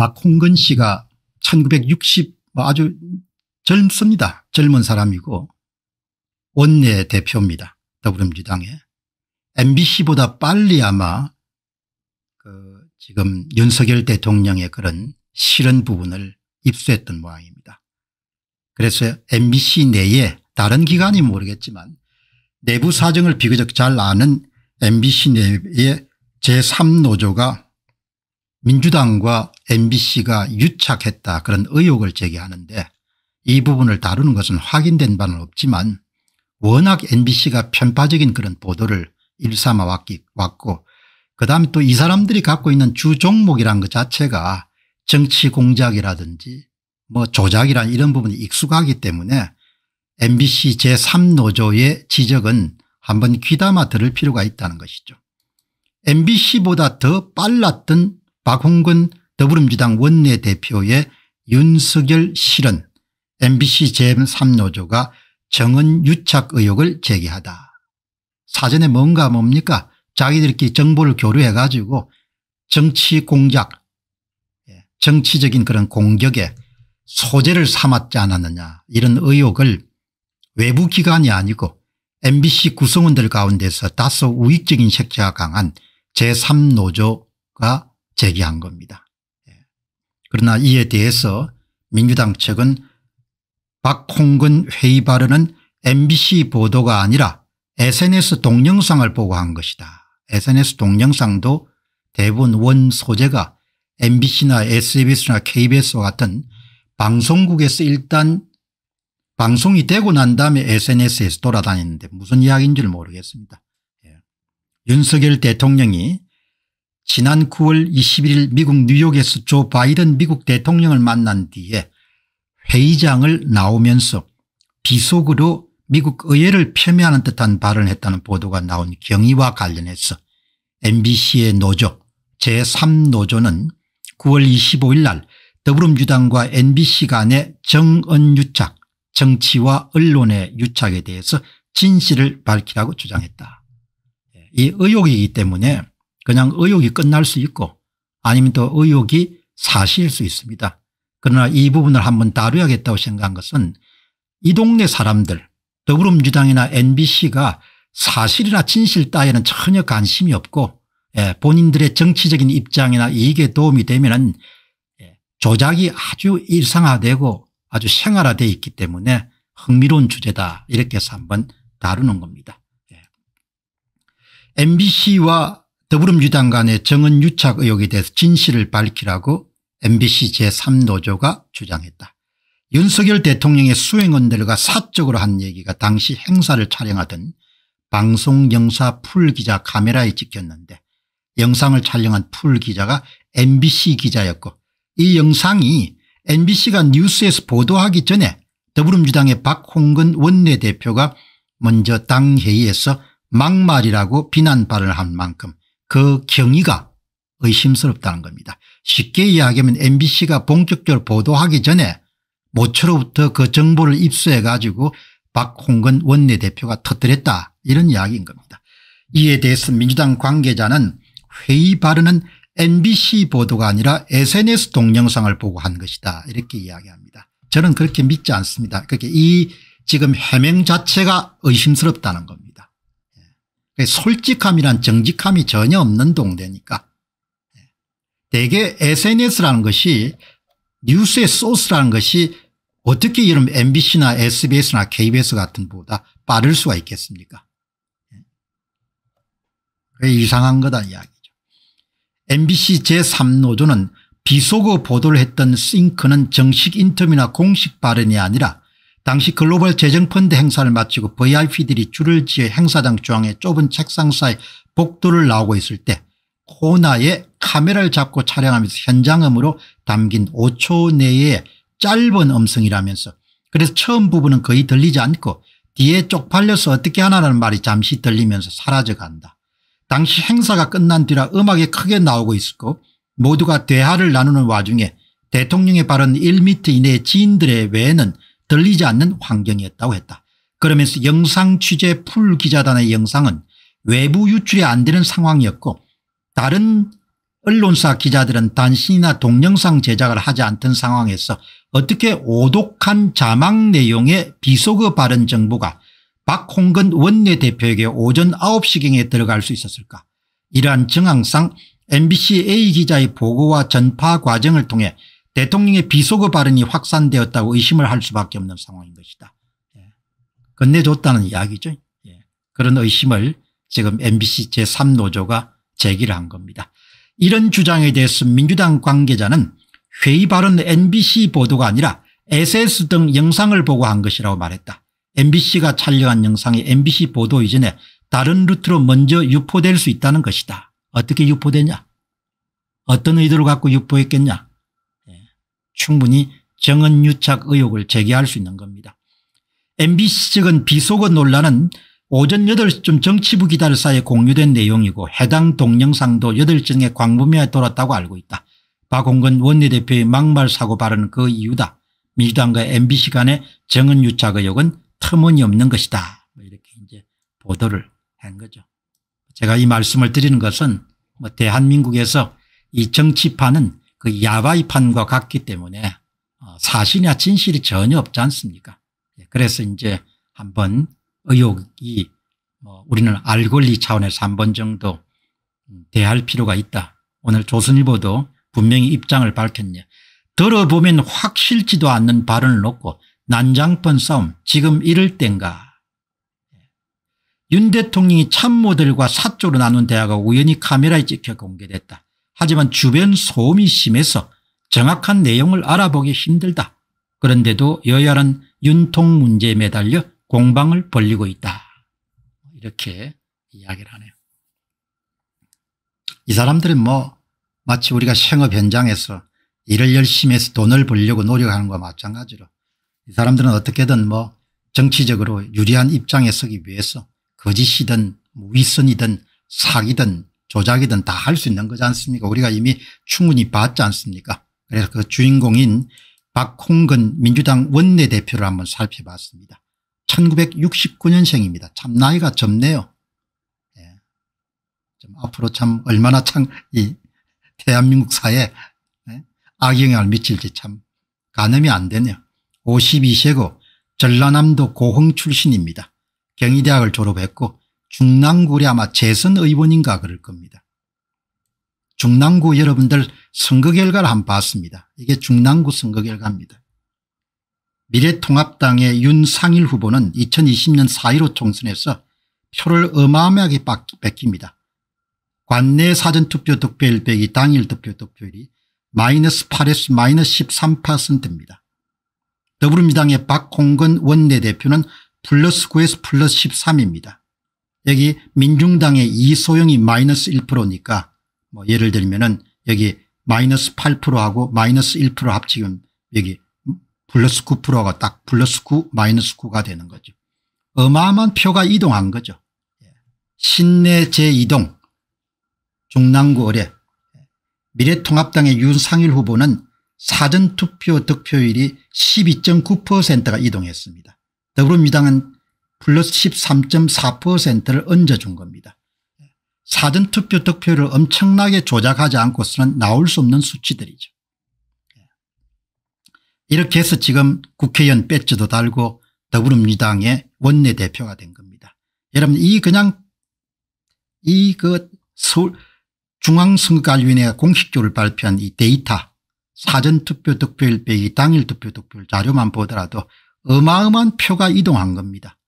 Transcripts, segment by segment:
박홍근 씨가 1960 뭐 아주 젊습니다. 젊은 사람이고 원내 대표입니다. 더불어민주당에 MBC보다 빨리 아마 그 지금 윤석열 대통령의 그런 싫은 부분을 입수했던 모양입니다. 그래서 MBC 내에 다른 기관이 모르겠지만 내부 사정을 비교적 잘 아는 MBC 내에 제3노조가 민주당과 mbc가 유착했다 그런 의혹을 제기하는데 이 부분을 다루는 것은 확인된 바는 없지만 워낙 mbc가 편파적인 그런 보도를 일삼아 왔기, 왔고 그다음에 또 이 사람들이 갖고 있는 주 종목이란 것 자체가 정치 공작이라든지 뭐 조작이란 이런 부분이 익숙하기 때문에 mbc 제3노조의 지적은 한번 귀담아 들을 필요가 있다는 것이죠. mbc보다 더 빨랐던 박홍근 더불어민주당 원내대표의 윤석열 실은 MBC 제3노조가 정은 유착 의혹을 제기하다. 사전에 뭔가 뭡니까 자기들끼리 정보를 교류해 가지고 정치 공작 예, 정치적인 그런 공격에 소재를 삼았지 않았느냐 이런 의혹을 외부 기관이 아니고 MBC 구성원들 가운데서 다소 우익적인 색채가 강한 제3노조가 제기한 겁니다. 예. 그러나 이에 대해서 민주당 측은 박홍근 회의 발언은 MBC 보도가 아니라 SNS 동영상을 보고 한 것이다. SNS 동영상도 대부분 원 소재가 MBC나 SBS나 KBS와 같은 방송국에서 일단 방송이 되고 난 다음에 SNS에서 돌아다니는데 무슨 이야기인지 모르겠습니다. 예. 윤석열 대통령이 지난 9월 21일 미국 뉴욕에서 조 바이든 미국 대통령을 만난 뒤에 회의장을 나오면서 비속으로 미국 의회를 폄훼하는 듯한 발언을 했다는 보도가 나온 경위와 관련해서 mbc의 노조 제3노조는 9월 25일 날 더불어민주당과 m b c 간의 정언유착 정치와 언론의 유착에 대해서 진실을 밝히라고 주장했다. 예, 이 의혹이기 때문에 그냥 의혹이 끝날 수 있고 아니면 또 의혹이 사실일 수 있습니다. 그러나 이 부분을 한번 다루야겠다고 생각한 것은 이 동네 사람들 더불어민주당이나 MBC가 사실이나 진실 따위는 전혀 관심이 없고 예, 본인들의 정치적인 입장이나 이익에 도움이 되면 예, 조작이 아주 일상화되고 아주 생활화되어 있기 때문에 흥미로운 주제다 이렇게 해서 한번 다루는 겁니다. MBC와 예. 더불어민주당 간의 정은 유착 의혹에 대해서 진실을 밝히라고 MBC 제3노조가 주장했다. 윤석열 대통령의 수행원들과 사적으로 한 얘기가 당시 행사를 촬영하던 방송영사 풀기자 카메라에 찍혔는데 영상을 촬영한 풀기자가 MBC 기자였고 이 영상이 MBC가 뉴스에서 보도하기 전에 더불어민주당의 박홍근 원내대표가 먼저 당회의에서 막말이라고 비난발을 한 만큼 그 경위가 의심스럽다는 겁니다. 쉽게 이야기하면 mbc가 본격적으로 보도하기 전에 모처로부터 그 정보를 입수해 가지고 박홍근 원내대표가 터뜨렸다 이런 이야기인 겁니다. 이에 대해서 민주당 관계자는 회의 발언은 MBC 보도가 아니라 SNS 동영상을 보고 한 것이다 이렇게 이야기합니다. 저는 그렇게 믿지 않습니다. 그렇게 그러니까 이 지금 해명 자체가 의심스럽다는 겁니다. 예, 솔직함이란 정직함이 전혀 없는 동네니까. 예. 대개 SNS라는 것이 뉴스의 소스라는 것이 어떻게 이런 MBC나 SBS나 KBS 같은 보다 빠를 수가 있겠습니까? 예. 그게 이상한 거다 이야기죠. MBC 제3노조는 비속어 보도를 했던 싱크는 정식 인터뷰나 공식 발언이 아니라 당시 글로벌 재정펀드 행사를 마치고 VIP들이 줄을 지어 행사장 중앙의 좁은 책상사이 복도를 나오고 있을 때 코나에 카메라를 잡고 촬영하면서 현장음으로 담긴 5초 내에 짧은 음성이라면서 그래서 처음 부분은 거의 들리지 않고 뒤에 쪽팔려서 어떻게 하나라는 말이 잠시 들리면서 사라져간다. 당시 행사가 끝난 뒤라 음악이 크게 나오고 있었고 모두가 대화를 나누는 와중에 대통령의 발언 1미터 이내 의 지인들의 외에는 들리지 않는 환경이었다고 했다. 그러면서 영상 취재 풀 기자단의 영상은 외부 유출이 안 되는 상황이었고 다른 언론사 기자들은 단신이나 동영상 제작을 하지 않던 상황에서 어떻게 오독한 자막 내용의 비속어 발언 정보가 박홍근 원내대표에게 오전 9시경에 들어갈 수 있었을까. 이러한 정황상 MBC A기자의 보고와 전파 과정을 통해 대통령의 비속어 발언이 확산되었다고 의심을 할 수밖에 없는 상황인 것이다. 예. 건네줬다는 이야기죠. 예. 그런 의심을 지금 MBC 제3노조가 제기를 한 겁니다. 이런 주장에 대해서 민주당 관계자는 회의 발언 MBC 보도가 아니라 SS 등 영상을 보고 한 것이라고 말했다. MBC가 촬영한 영상이 MBC 보도 이전에 다른 루트로 먼저 유포될 수 있다는 것이다. 어떻게 유포되냐 어떤 의도를 갖고 유포했겠냐 충분히 정언유착 의혹을 제기할 수 있는 겁니다. MBC 측은 비속어 논란은 오전 8시쯤 정치부 기다를 사이에 공유된 내용이고 해당 동영상도 8시경에 광범위하에 돌았다고 알고 있다. 박홍근 원내대표의 막말 사고 발언은 그 이유다. 민주당과 MBC 간의 정언유착 의혹은 터무니없는 것이다. 뭐 이렇게 이제 보도를 한 거죠. 제가 이 말씀을 드리는 것은 뭐 대한민국에서 이 정치판은 그 야바이판과 같기 때문에 어, 사실이나 진실이 전혀 없지 않습니까 예, 그래서 이제 한번 의혹이 뭐 우리는 알권리 차원에서 한 번 정도 음, 대할 필요가 있다. 오늘 조선일보도 분명히 입장을 밝혔네. 들어보면 확실지도 않는 발언을 놓고 난장판 싸움 지금 이럴 땐가. 예. 윤 대통령이 참모들과 사조로 나눈 대화가 우연히 카메라에 찍혀 공개됐다. 하지만 주변 소음이 심해서 정확한 내용을 알아보기 힘들다. 그런데도 여야는 윤통 문제에 매달려 공방을 벌리고 있다. 이렇게 이야기를 하네요. 이 사람들은 뭐 마치 우리가 생업 현장에서 일을 열심히 해서 돈을 벌려고 노력하는 것과 마찬가지로 이 사람들은 어떻게든 뭐 정치적으로 유리한 입장에 서기 위해서 거짓이든 뭐 위선이든 사기든 조작이든 다 할 수 있는 거지 않습니까 우리가 이미 충분히 봤지 않습니까 그래서 그 주인공인 박홍근 민주당 원내대표를 한번 살펴봤습니다. 1969년생입니다. 참 나이가 젊네요. 예. 좀 앞으로 참 얼마나 참 이 대한민국 사회에 예? 악영향을 미칠지 참 가늠이 안 되네요. 52세고 전라남도 고흥 출신입니다. 경희대학을 졸업했고 중랑구리 아마 재선 의원인가 그럴 겁니다. 중랑구 여러분들 선거 결과를 한번 봤습니다. 이게 중랑구 선거 결과입니다. 미래통합당의 윤상일 후보는 2020년 4.15 총선에서 표를 어마어마하게 뺏깁니다. 관내 사전투표 득표율 빼기 당일 득표 득표율이 마이너스 8에서 마이너스 13%입니다. 더불어민주당의 박홍근 원내대표는 플러스 9에서 플러스 13입니다. 여기 민중당의 이소영이 마이너스 1%니까 뭐 예를 들면 은 여기 마이너스 8%하고 마이너스 1% 합치면 여기 플러스 9%가 딱 플러스 9 마이너스 9가 되는 거죠. 어마어마한 표가 이동한 거죠. 신내 제2동 중랑구 의뢰 미래통합당의 윤상일 후보는 사전투표 득표율이 12.9%가 이동했습니다. 더불어민주당은 플러스 13.4%를 얹어준 겁니다. 사전투표 득표를 엄청나게 조작하지 않고서는 나올 수 없는 수치들이죠. 이렇게 해서 지금 국회의원 배지도 달고 더불어민주당의 원내대표가 된 겁니다. 여러분 이 그냥 이 그 서울 중앙선거관리위원회가 공식적으로 발표한 이 데이터 사전투표 득표일 빼기 당일 투표 득표 자료만 보더라도 어마어마한 표가 이동한 겁니다.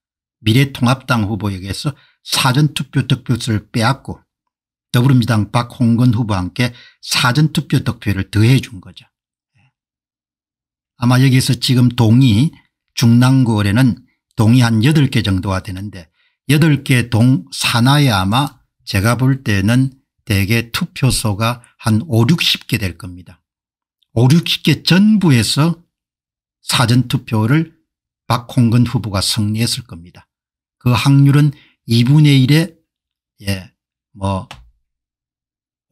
미래통합당 후보에게서 사전투표 득표수를 빼앗고 더불어민주당 박홍근 후보와 함께 사전투표 득표를 더해 준 거죠. 아마 여기서 지금 동이 중랑거래는 동이 한 8개 정도가 되는데 8개 동 산하에 아마 제가 볼 때는 대개 투표소가 한 5, 60개 될 겁니다. 5, 60개 전부에서 사전투표를 박홍근 후보가 승리했을 겁니다. 그 확률은 2분의 1에 예, 뭐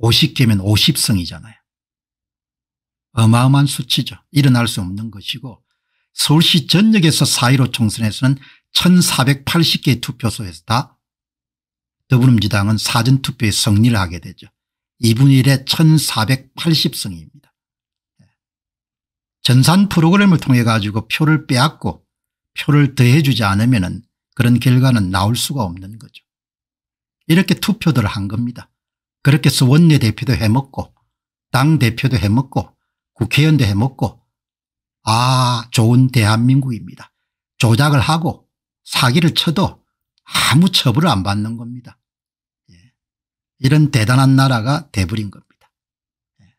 50개면 50성이잖아요. 어마어마한 수치죠. 일어날 수 없는 것이고 서울시 전역에서 4.15 총선에서는 1480개의 투표소에서 다 더불어민주당은 사전투표에 승리를 하게 되죠. 2분의 1에 1480성입니다. 예. 전산 프로그램을 통해 가지고 표를 빼앗고 표를 더해주지 않으면 그런 결과는 나올 수가 없는 거죠. 이렇게 투표들을 한 겁니다. 그렇게 해서 원내대표도 해먹고 당대표도 해먹고 국회의원도 해먹고 아 좋은 대한민국입니다. 조작을 하고 사기를 쳐도 아무 처벌을 안 받는 겁니다. 예. 이런 대단한 나라가 돼버린 겁니다. 예.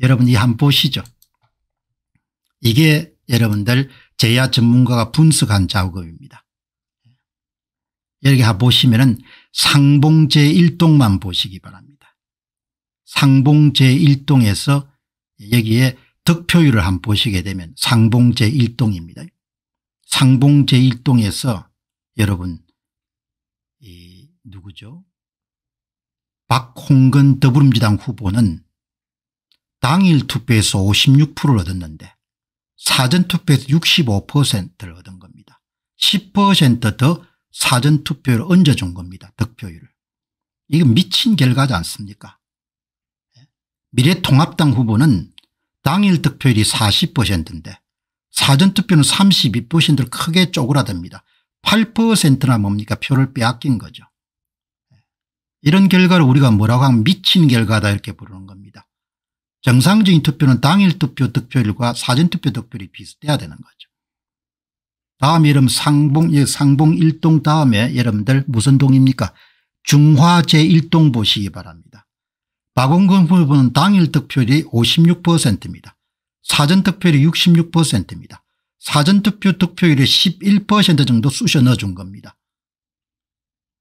여러분 이한 보시죠. 이게 여러분들 제야 전문가가 분석한 작업입니다. 여기 보시면 은 상봉 제1동만 보시기 바랍니다. 상봉 제1동에서 여기에 득표율을 한번 보시게 되면 상봉 제1동입니다. 상봉 제1동에서 여러분 이 누구죠? 박홍근 더불어민주당 후보는 당일 투표에서 56%를 얻었는데 사전투표에서 65%를 얻은 겁니다. 10%더 사전투표를 얹어준 겁니다. 득표율을. 이거 미친 결과지 않습니까 예? 미래통합당 후보는 당일 득표율이 40%인데 사전투표는 32%를 크게 쪼그라듭니다. 8%나 뭡니까 표를 빼앗긴 거죠. 예? 이런 결과를 우리가 뭐라고 하면 미친 결과다 이렇게 부르는 겁니다. 정상적인 투표는 당일 투표 득표율과 사전 투표 득표율이 비슷해야 되는 거죠. 다음 여름 상봉 예, 상봉 1동 다음에 여러분들 무슨 동입니까? 중화 제1동 보시기 바랍니다. 박원근 후보는 당일 득표율이 56%입니다. 사전 득표율이 66%입니다. 사전 투표 득표율이 11% 정도 쑤셔 넣어준 겁니다.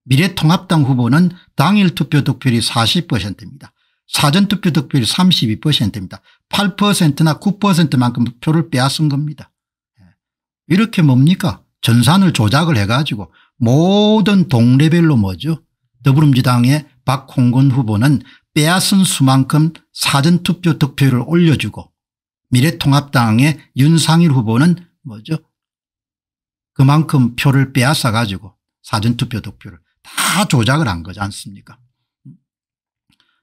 미래통합당 후보는 당일 투표 득표율이 40%입니다. 사전투표 득표율이 32%입니다. 8%나 9%만큼 표를 빼앗은 겁니다. 예. 이렇게 뭡니까 전산을 조작을 해가지고 모든 동레벨로 뭐죠 더불어민주당의 박홍근 후보는 빼앗은 수만큼 사전투표 득표율을 올려주고 미래통합당의 윤상일 후보는 뭐죠 그만큼 표를 빼앗아 가지고 사전투표 득표를 다 조작을 한 거지 않습니까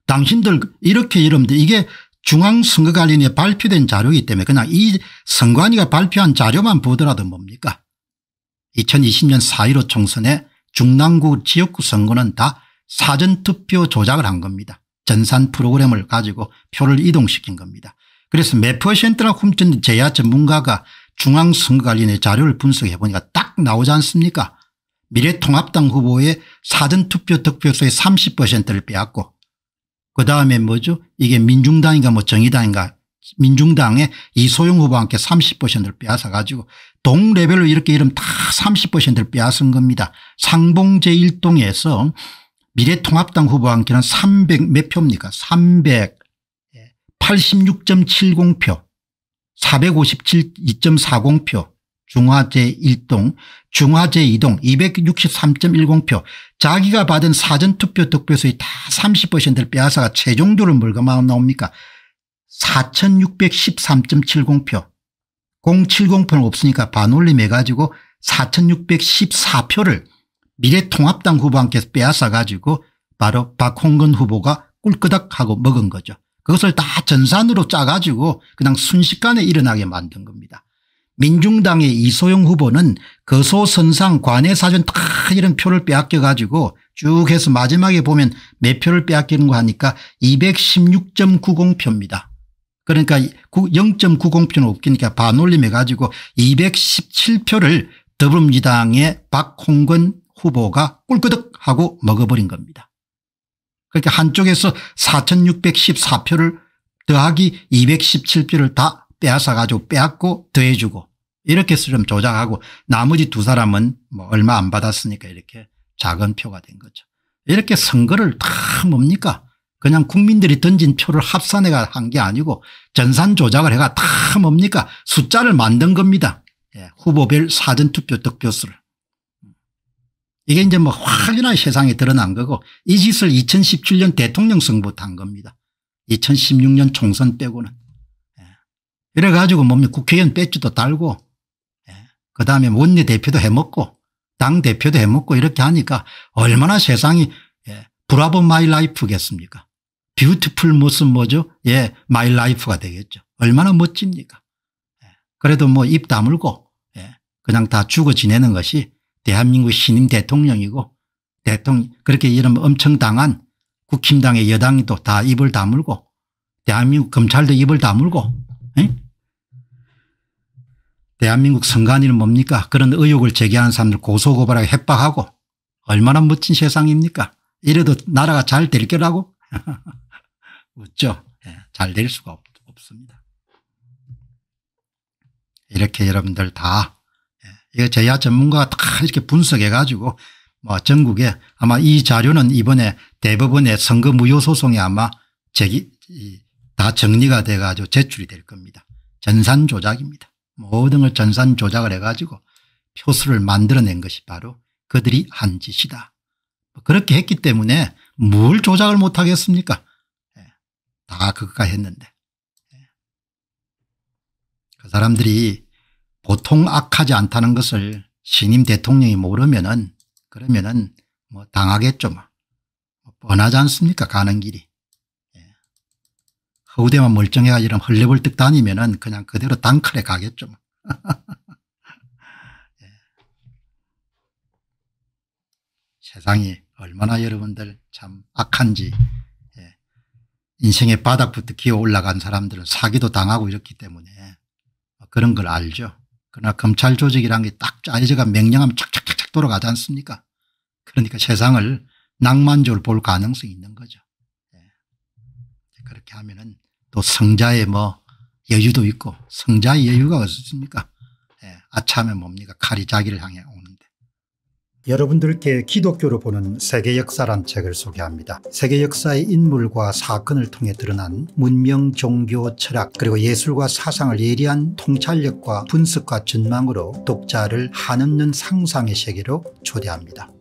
당신들 이렇게 이러면 이게 중앙선거관리위에 원 발표된 자료이기 때문에 그냥 이 선관위가 발표한 자료만 보더라도 뭡니까 2020년 4.15 총선에 중랑구 지역구 선거는 다 사전투표 조작을 한 겁니다. 전산 프로그램을 가지고 표를 이동시킨 겁니다. 그래서 몇퍼센트나 훔친 제야 전문가가 중앙선거관리위원회 자료를 분석해 보니까 딱 나오지 않습니까 미래통합당 후보의 사전투표 득표수의 30%를 빼앗고 그다음에 뭐죠 이게 민중당인가 뭐 정의당인가 민중당의 이소영 후보와 함께 30%를 빼앗아 가지고 동레벨로 이렇게 이름 다 30%를 빼앗은 겁니다. 상봉제 1동에서 미래통합당 후보와 함께는 300 몇 표입니까 386.70표 예, 457.40표 중화제 1동 중화제 2동 263.10표 자기가 받은 사전투표 득표수의 다 30%를 빼앗아가 최종도를 물감하고 나옵니까 4613.70표 070표는 없으니까 반올림해 가지고 4614표를 미래통합당 후보한테 빼앗아 가지고 바로 박홍근 후보가 꿀끄덕 하고 먹은 거죠. 그것을 다 전산으로 짜가지고 그냥 순식간에 일어나게 만든 겁니다. 민중당의 이소영 후보는 거소선상 관외사전 다 이런 표를 빼앗겨 가지고 쭉 해서 마지막에 보면 몇 표를 빼앗기는 거 하니까 216.90표입니다. 그러니까 0.90표는 없기니까 반올림해 가지고 217표를 더불어민주당의 박홍근 후보가 꿀꺽덕 하고 먹어버린 겁니다. 그러니까 한쪽에서 4614표를 더하기 217표를 다 빼앗아가지고 빼앗고 더해주고 이렇게 수렴 조작하고 나머지 두 사람은 뭐 얼마 안 받았으니까 이렇게 작은 표가 된 거죠. 이렇게 선거를 다 뭡니까 그냥 국민들이 던진 표를 합산해가 한 게 아니고 전산 조작을 해가 다 뭡니까 숫자를 만든 겁니다. 예, 후보별 사전투표 득표수를. 이게 이제 뭐 확연하게 세상에 드러난 거고 이 짓을 2017년 대통령 선거 부터한 겁니다. 2016년 총선 빼고는. 이래가지고 뭡니까 국회의원 배지도 달고 예. 그다음에 원내대표도 해먹고 당대표도 해먹고 이렇게 하니까 얼마나 세상이 예. 브라보 마이 라이프겠습니까 뷰티풀 무슨 뭐죠 예 마이 라이프가 되겠죠 얼마나 멋집니까 예. 그래도 뭐 입 다물고 예. 그냥 다 죽어 지내는 것이 대한민국 신임 대통령이고 대통령 그렇게 이름 엄청 당한 국힘당의 여당이 또 다 입을 다물고 대한민국 검찰도 입을 다물고 응? 대한민국 선관위는 뭡니까 그런 의혹을 제기하는 사람들 고소고발하고 협박하고 얼마나 멋진 세상입니까 이래도 나라가 잘 될 거라고 웃죠 네, 잘될 수가 없, 습니다 이렇게 여러분들 다 예, 이거 제야 전문가가 다 이렇게 분석해 가지고 뭐 전국에 아마 이 자료는 이번에 대법원의 선거 무효 소송에 아마 제기 다 정리가 돼 가지고 제출이 될 겁니다. 전산 조작입니다. 모든 걸 전산 조작을 해가지고 표수를 만들어낸 것이 바로 그들이 한 짓이다. 뭐 그렇게 했기 때문에 뭘 조작을 못하겠습니까? 예, 다 그가 했는데. 예. 그 사람들이 보통 악하지 않다는 것을 신임 대통령이 모르면은 그러면은 뭐 당하겠죠. 뭐. 뭐 뻔하지 않습니까? 가는 길이. 허우대만 멀쩡해가 이런 헐레벌떡 다니면 은 그냥 그대로 단칼에 가겠죠. 뭐. 예. 세상이 얼마나 여러분들 참 악한지 예. 인생의 바닥부터 기어 올라간 사람들은 사기도 당하고 이렇기 때문에 뭐 그런 걸 알죠. 그러나 검찰 조직이란 게딱 짜여져가 명령하면 착착착착 돌아가지 않습니까 그러니까 세상을 낭만적으로 볼 가능성이 있는 거죠. 예. 그렇게 하면은 또 성자의 뭐 여유도 있고 성자의 여유가 어디 습니까 예, 아참에 뭡니까 칼이 자기를 향해 오는데. 여러분들께 기독교로 보는 세계 역사란 책을 소개합니다. 세계 역사의 인물과 사건을 통해 드러난 문명, 종교, 철학 그리고 예술과 사상을 예리한 통찰력과 분석과 전망으로 독자를 한없는 상상의 세계로 초대합니다.